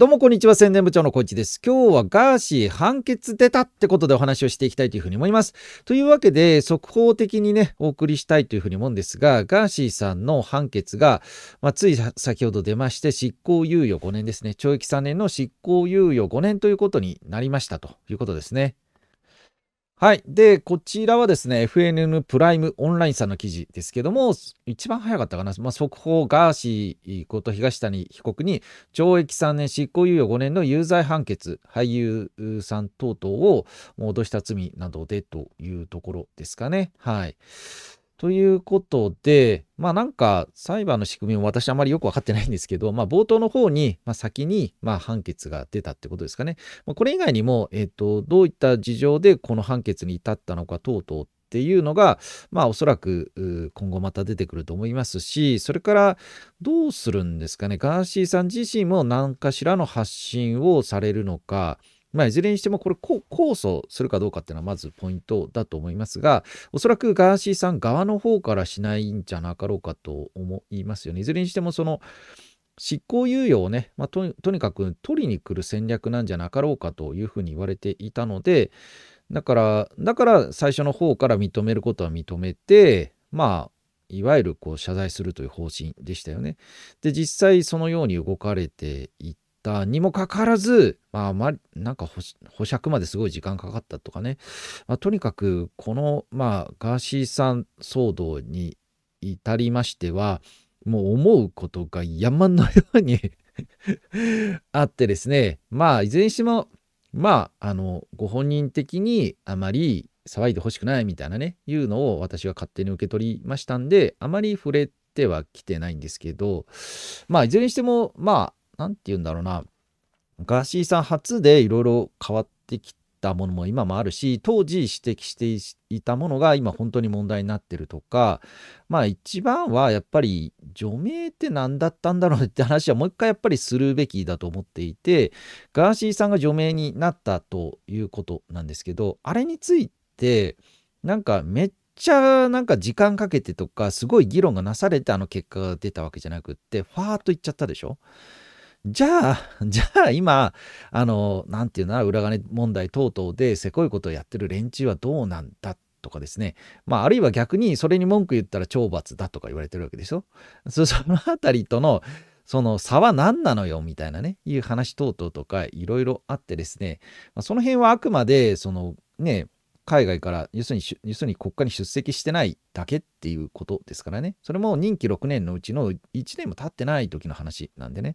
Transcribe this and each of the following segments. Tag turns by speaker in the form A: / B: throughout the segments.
A: どうもこんにちは、宣伝部長のこいです。今日はガーシー判決出たってことでお話をしていきたいというふうに思います。というわけで、速報的にね、お送りしたいというふうに思うんですが、ガーシーさんの判決が、まあ、つい先ほど出まして、執行猶予5年ですね、懲役3年の執行猶予5年ということになりましたということですね。はい。で、こちらはですね、FNN プライムオンラインさんの記事ですけども、一番早かったかな。まあ、速報ガーシーこと東谷被告に懲役3年執行猶予5年の有罪判決、俳優さん等々を脅した罪などでというところですかね。はい。ということで、まあなんか裁判の仕組みも私あまりよくわかってないんですけど、まあ冒頭の方に、まあ、先に、まあ、判決が出たってことですかね。まあ、これ以外にも、えっ、ー、と、どういった事情でこの判決に至ったのか等々っていうのが、まあおそらく今後また出てくると思いますし、それからどうするんですかね、ガーシーさん自身も何かしらの発信をされるのか、まあ、いずれにしてもこれ控訴するかどうかっていうのはまずポイントだと思いますが、おそらくガーシーさん側の方からしないんじゃなかろうかと思いますよね。いずれにしてもその執行猶予をね、まあ、とにかく取りに来る戦略なんじゃなかろうかというふうに言われていたので、だから、だから最初の方から認めることは認めて、まあ、いわゆるこう謝罪するという方針でしたよね。で、実際そのように動かれていったにもかかわらず、まあ、まなんか保釈まですごい時間かかったとかね、まあ、とにかくこの、まあ、ガーシーさん騒動に至りましてはもう思うことが山のように あってですねまあいずれにしてもまああのご本人的にあまり騒いでほしくないみたいなねいうのを私は勝手に受け取りましたんであまり触れてはきてないんですけどまあいずれにしてもま何て言うんだろうな、ガーシーさん初でいろいろ変わってきたものも今もあるし、当時指摘していたものが今本当に問題になってるとか、まあ一番はやっぱり除名って何だったんだろうって話はもう一回やっぱりするべきだと思っていて、ガーシーさんが除名になったということなんですけど、あれについて、なんかめっちゃちゃなんか時間かけてとかすごい議論がなされてあの結果が出たわけじゃなくってファーっといっちゃったでしょじゃあ、じゃあ今、あの、なんていうな、裏金問題等々でせこいことをやってる連中はどうなんだとかですね。まあ、あるいは逆にそれに文句言ったら懲罰だとか言われてるわけでしょ。そのあたりとの、その差は何なのよみたいなね、いう話等々とかいろいろあってですね、まあ、その辺はあくまで、そのね、海外から要するに要するに国家に出席してないだけっていうことですからねそれも任期6年のうちの1年も経ってない時の話なんでね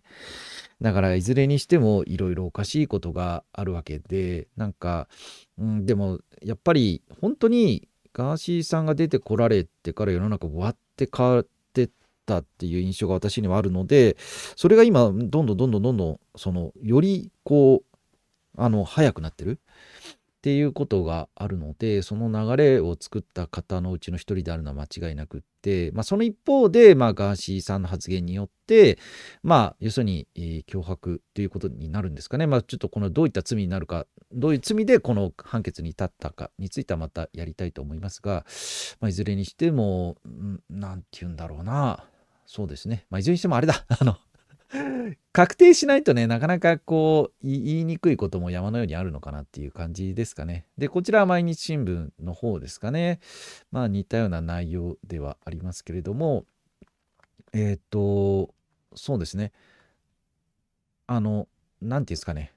A: だからいずれにしてもいろいろおかしいことがあるわけでなんか、うん、でもやっぱり本当にガーシーさんが出てこられてから世の中わって変わってったっていう印象が私にはあるのでそれが今どんどんどんどんどんどんそのよりこうあの早くなってるっていうことがあるのでその流れを作った方のうちの一人であるのは間違いなくって、まあ、その一方で、まあ、ガーシーさんの発言によって、まあ、要するに、えー、脅迫ということになるんですかね、まあ、ちょっとこのどういった罪になるかどういう罪でこの判決に至ったかについてはまたやりたいと思いますが、まあ、いずれにしても何て言うんだろうなそうですね、まあ、いずれにしてもあれだあの確定しないとね、なかなかこう、言いにくいことも山のようにあるのかなっていう感じですかね。で、こちらは毎日新聞の方ですかね。まあ似たような内容ではありますけれども、えっ、ー、と、そうですね。あの、なんていうんですかね。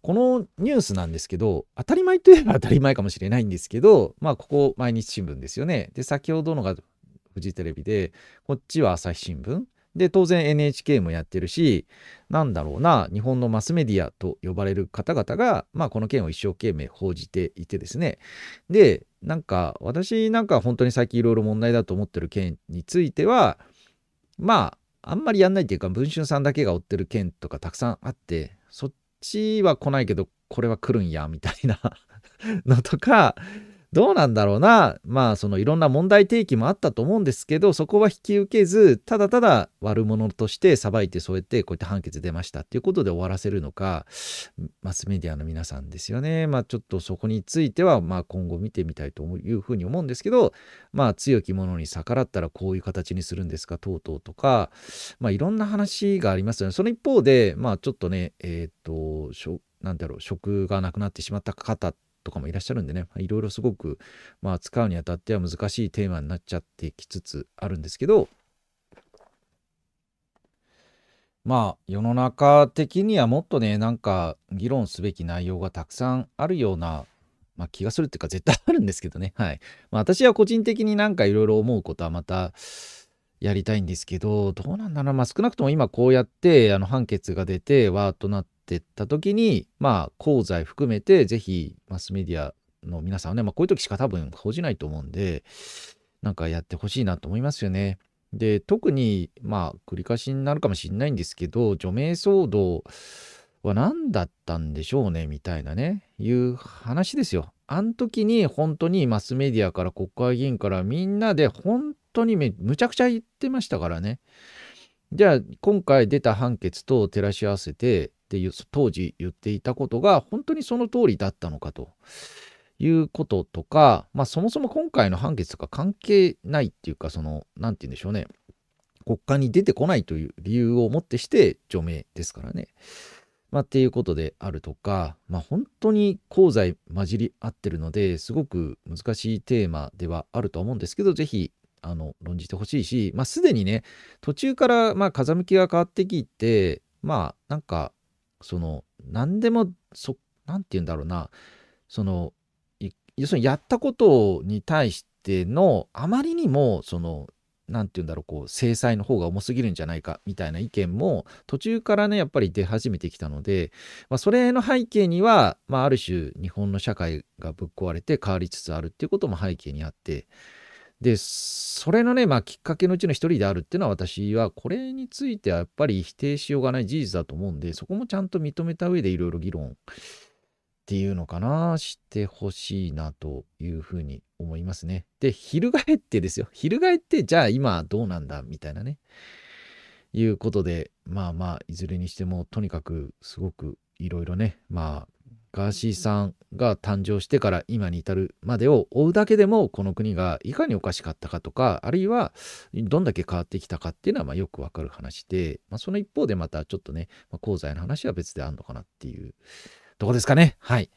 A: このニュースなんですけど、当たり前といえば当たり前かもしれないんですけど、まあ、ここ毎日新聞ですよね。で、先ほどのがフジテレビで、こっちは朝日新聞。で、当然 NHK もやってるし、なんだろうな、日本のマスメディアと呼ばれる方々が、まあ、この件を一生懸命報じていてですね。で、なんか、私なんか本当に最近いろいろ問題だと思ってる件については、まあ、あんまりやんないっていうか、文春さんだけが追ってる件とかたくさんあって、そっちは来ないけど、これは来るんや、みたいなのとか、どうなんだろうな。まあ、そのいろんな問題提起もあったと思うんですけど、そこは引き受けず、ただただ悪者として裁いて、そうやってこうやって判決出ましたっていうことで終わらせるのか、マスメディアの皆さんですよね。まあ、ちょっとそこについては、まあ、今後見てみたいというふうに思うんですけど、まあ、強き者に逆らったらこういう形にするんですか、とうとうとか、まあ、いろんな話がありますよね。その一方で、まあ、ちょっとね、えっ、ー、と、なんだろう、職がなくなってしまった方とかもいらっしゃるんでね、いろいろすごく、まあ、使うにあたっては難しいテーマになっちゃってきつつあるんですけど、まあ世の中的にはもっとねなんか議論すべき内容がたくさんあるような、まあ、気がするっていうか絶対あるんですけどねはい、まあ、私は個人的になんかいろいろ思うことはまたやりたいんですけどどうなんだろうまあ少なくとも今こうやってあの判決が出てわーっとなっってった時に、まあ、功罪含めて、ぜひ、マスメディアの皆さんはね、まあ、こういう時しか多分報じないと思うんで、なんかやってほしいなと思いますよね。で、特に、まあ、繰り返しになるかもしれないんですけど、除名騒動は何だったんでしょうね、みたいなね、いう話ですよ。あの時に本当にマスメディアから国会議員からみんなで本当にむちゃくちゃ言ってましたからね。じゃあ今回出た判決と照らし合わせてっていう当時言っていたことが本当にその通りだったのかということとか、まあ、そもそも今回の判決とか関係ないっていうかその何て言うんでしょうね国会に出てこないという理由をもってして除名ですからね。まあ、っていうことであるとか、まあ、本当に功罪混じり合ってるのですごく難しいテーマではあると思うんですけど是非あの論じてほしいし、まあ、すでにね途中からまあ風向きが変わってきてまあなんかその何でもそ何て言うんだろうなその要するにやったことに対してのあまりにもその何て言うんだろうこう制裁の方が重すぎるんじゃないかみたいな意見も途中からねやっぱり出始めてきたので、まあ、それの背景には、まあ、ある種日本の社会がぶっ壊れて変わりつつあるっていうことも背景にあってで、それのね、まあ、きっかけのうちの一人であるっていうのは私は、これについてはやっぱり否定しようがない事実だと思うんで、そこもちゃんと認めた上でいろいろ議論っていうのかな、してほしいなというふうに思いますね。で、翻ってですよ。翻って、じゃあ今どうなんだみたいなね。いうことで、まあまあ、いずれにしても、とにかくすごくいろいろね、まあ、ガーシーさんが誕生してから今に至るまでを追うだけでもこの国がいかにおかしかったかとかあるいはどんだけ変わってきたかっていうのはまあよくわかる話で、まあ、その一方でまたちょっとね、まあ、功罪の話は別であるのかなっていうとこですかね。はい。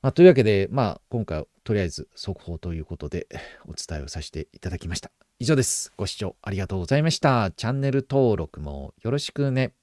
A: まあ、というわけで、まあ、今回とりあえず速報ということでお伝えをさせていただきました。以上です。ご視聴ありがとうございました。チャンネル登録もよろしくね。